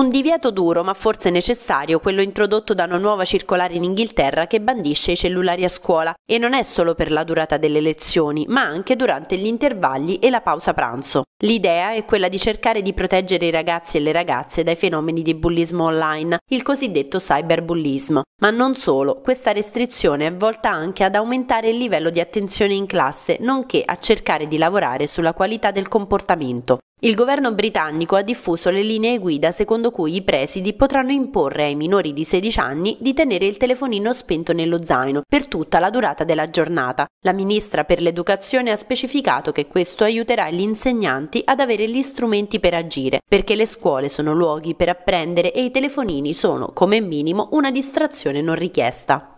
Un divieto duro ma forse necessario, quello introdotto da una nuova circolare in Inghilterra che bandisce i cellulari a scuola e non è solo per la durata delle lezioni, ma anche durante gli intervalli e la pausa pranzo. L'idea è quella di cercare di proteggere i ragazzi e le ragazze dai fenomeni di bullismo online, il cosiddetto cyberbullismo. Ma non solo, questa restrizione è volta anche ad aumentare il livello di attenzione in classe, nonché a cercare di lavorare sulla qualità del comportamento. Il governo britannico ha diffuso le linee guida secondo cui i presidi potranno imporre ai minori di 16 anni di tenere il telefonino spento nello zaino per tutta la durata della giornata. La ministra per l'educazione ha specificato che questo aiuterà gli insegnanti ad avere gli strumenti per agire, perché le scuole sono luoghi per apprendere e i telefonini sono, come minimo, una distrazione non richiesta.